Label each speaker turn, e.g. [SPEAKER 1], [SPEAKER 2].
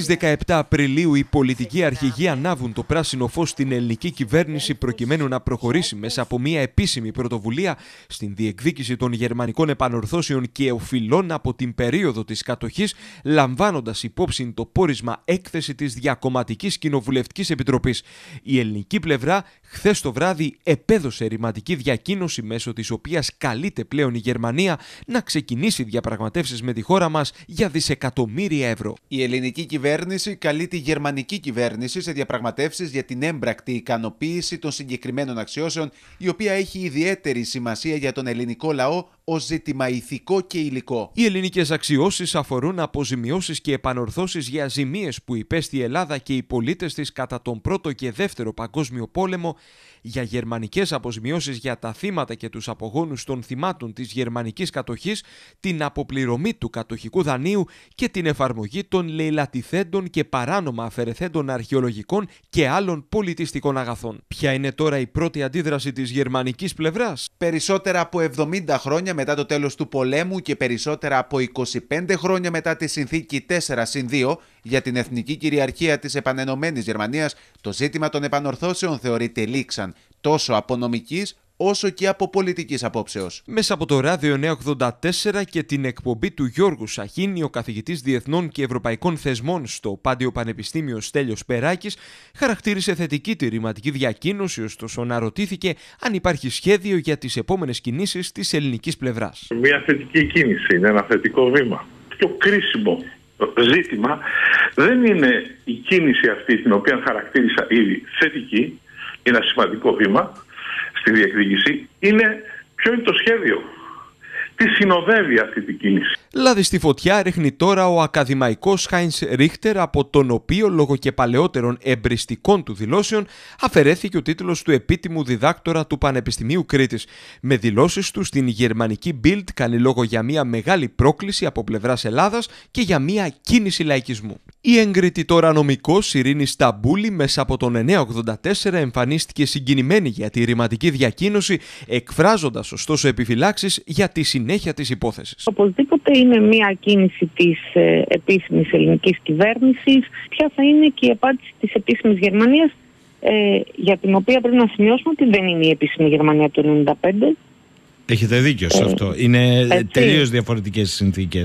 [SPEAKER 1] Στι 17 Απριλίου οι πολιτικοί αρχηγοί ανάβουν το πράσινο φως στην ελληνική κυβέρνηση προκειμένου να προχωρήσει μέσα από μια επίσημη πρωτοβουλία στην διεκδίκηση των γερμανικών επανορθώσεων και οφειλών από την περίοδο της κατοχής, λαμβάνοντας υπόψη το πόρισμα έκθεση της Διακομματικής κοινοβουλευτικής επιτροπής. Η ελληνική πλευρά χθες το βράδυ επέδωσε ρηματική διακίνωση μέσω της οποίας καλείται πλέον η Γερμανία να ξεκινήσει διαπραγματεύσεις με τη χώρα μας για δισεκατομμύρια ευρώ.
[SPEAKER 2] Η ελληνική κυβέρνηση καλεί τη γερμανική κυβέρνηση σε διαπραγματεύσεις για την έμπρακτη ικανοποίηση των συγκεκριμένων αξιώσεων, η οποία έχει ιδιαίτερη σημασία για τον ελληνικό λαό ω ζήτημα ηθικό και υλικό.
[SPEAKER 1] Οι ελληνικές αξιώσεις αφορούν αποζημιώσεις και επανορθώσεις για ζημίες που υπέστη η Ελλάδα και οι πολίτες της κατά τον πρώτο και δεύτερο Παγκόσμιο Πόλεμο, για γερμανικές αποζημιώσεις για τα θύματα και τους απογόνους των θυμάτων της γερμανικής κατοχής, την αποπληρωμή του κατοχικού δανείου και την εφαρμογή των λαιλατιθέντων και παράνομα αφαιρεθέντων αρχαιολογικών και άλλων πολιτιστικών αγαθών. Ποια
[SPEAKER 2] είναι τώρα η πρώτη αντίδραση της γερμανικής πλευράς. Περισσότερα από 70 χρόνια μετά το τέλος του πολέμου και περισσότερα από 25 χρόνια μετά τη συνθήκη 4 συν 2 για την εθνική κυριαρχία της επανενωμένης Γερμανίας, το ζήτημα των επανορθώσεων θεωρείται λήξαν τόσο από νομικής όσο και από πολιτικής απόψεως.
[SPEAKER 1] Μέσα από το ράδιο 984 και την
[SPEAKER 2] εκπομπή του Γιώργου Σαχίνη, ο καθηγητής Διεθνών
[SPEAKER 1] και Ευρωπαϊκών Θεσμών στο Πάντιο Πανεπιστήμιο Στέλιος Περάκης, χαρακτήρισε θετική τη ρηματική διακίνηση, ωστόσο αναρωτήθηκε αν υπάρχει σχέδιο για τις επόμενες κινήσεις της ελληνικής πλευράς. Μια θετική κίνηση είναι ένα θετικό βήμα. Πιο κρίσιμο ζήτημα δεν είναι η κίνηση αυτή την οποία χαρακτήρισα ήδη θετική, είναι ένα σημαντικό βήμα, στη διεκδίκηση είναι ποιο είναι το σχέδιο. Τι συνοδεύει αυτή την κίνηση. Λάδι στη φωτιά ρίχνει τώρα ο ακαδημαϊκός Χάινς Ρίχτερ από τον οποίο λόγω και παλαιότερων εμπριστικών του δηλώσεων αφαιρέθηκε ο τίτλος του επίτιμου διδάκτορα του Πανεπιστημίου Κρήτης. Με δηλώσεις του στην γερμανική Bild κάνει λόγο για μια μεγάλη πρόκληση από πλευράς Ελλάδας και για μια κίνηση λαϊκισμού. Η έγκριτη τώρα νομικός Σιρήνη Σταμπούλη μέσα από τον 984 εμφανίστηκε συγκινημένη για τη ρηματική διακίνηση, εκφράζοντας ωστόσο επιφυλάξεις για τη συνέχεια της υπόθεσης. Οπωσδήποτε είναι μια κίνηση της ε, επίσημης ελληνικής κυβέρνησης. Ποια θα είναι και η απάντηση της επίσημης Γερμανίας, ε, για την οποία πρέπει να σημειώσουμε ότι δεν είναι η επίσημη Γερμανία του 1995. Έχετε δίκιο σε ε, αυτό. Είναι τελείως διαφορετικές συνθήκες.